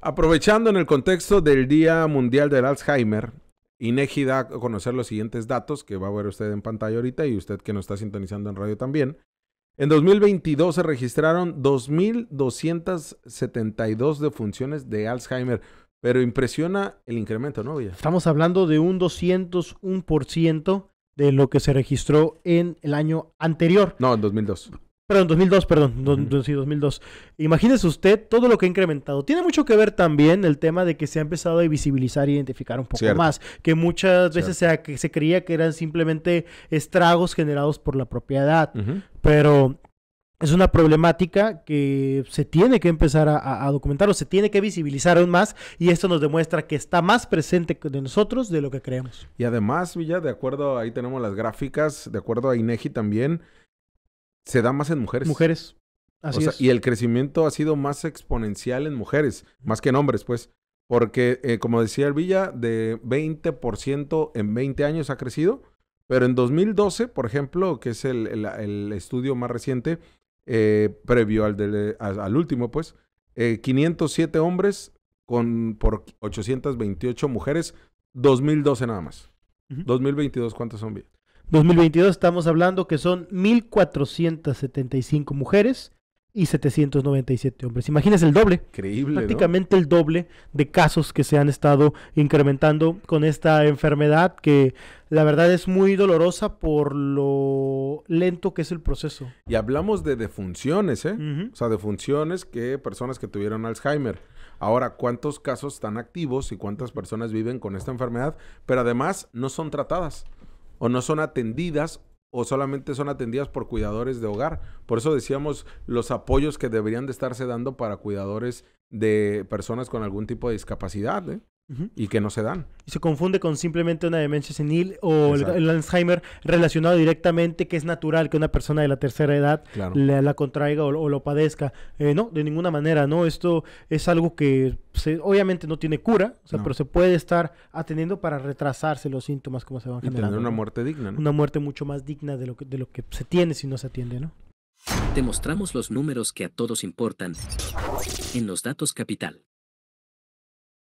Aprovechando en el contexto del Día Mundial del Alzheimer, INEGI da a conocer los siguientes datos que va a ver usted en pantalla ahorita y usted que nos está sintonizando en radio también. En 2022 se registraron 2.272 defunciones de Alzheimer, pero impresiona el incremento, ¿no? Estamos hablando de un 201% de lo que se registró en el año anterior. No, en 2002. Perdón, 2002, perdón. Sí, 2002. Imagínese usted todo lo que ha incrementado. Tiene mucho que ver también el tema de que se ha empezado a visibilizar e identificar un poco más. Que muchas veces se, que se creía que eran simplemente estragos generados por la propiedad. Pero es una problemática que se tiene que empezar a, a, documentar o se tiene que visibilizar aún más y esto nos demuestra que está más presente de nosotros de lo que creemos. Y además, Villa, de acuerdo, ahí tenemos las gráficas, de acuerdo a INEGI también, se da más en mujeres. Mujeres. Y el crecimiento ha sido más exponencial en mujeres, más que en hombres, pues. Porque, eh, como decía el Villa, de 20% en 20 años ha crecido. Pero en 2012, por ejemplo, que es el, estudio más reciente, eh, previo al, al, último, pues, 507 eh, hombres con, por 828 mujeres, 2012 nada más. 2022, ¿cuántos son? 2022 estamos hablando que son 1.475 mujeres y 797 hombres. Imagínense el doble. Increíble. Prácticamente el doble de casos que se han estado incrementando con esta enfermedad que la verdad es muy dolorosa por lo lento que es el proceso. Y hablamos de defunciones, ¿eh? O sea, defunciones que personas que tuvieron Alzheimer. Ahora, ¿cuántos casos están activos y cuántas personas viven con esta enfermedad? Pero además no son tratadas o no son atendidas o solamente son atendidas por cuidadores de hogar. Por eso decíamos los apoyos que deberían de estarse dando para cuidadores de personas con algún tipo de discapacidad. ¿eh? y que no se dan. Y se confunde con simplemente una demencia senil o el, Alzheimer relacionado directamente que es natural que una persona de la tercera edad la, contraiga o, lo padezca. Eh, no, de ninguna manera, ¿no? Esto es algo que obviamente no tiene cura, pero se puede estar atendiendo para retrasarse los síntomas como se van y tener una muerte digna, ¿no? Una muerte mucho más digna de lo que, de lo que se tiene si no se atiende, ¿no? Te los números que a todos importan en los datos capital.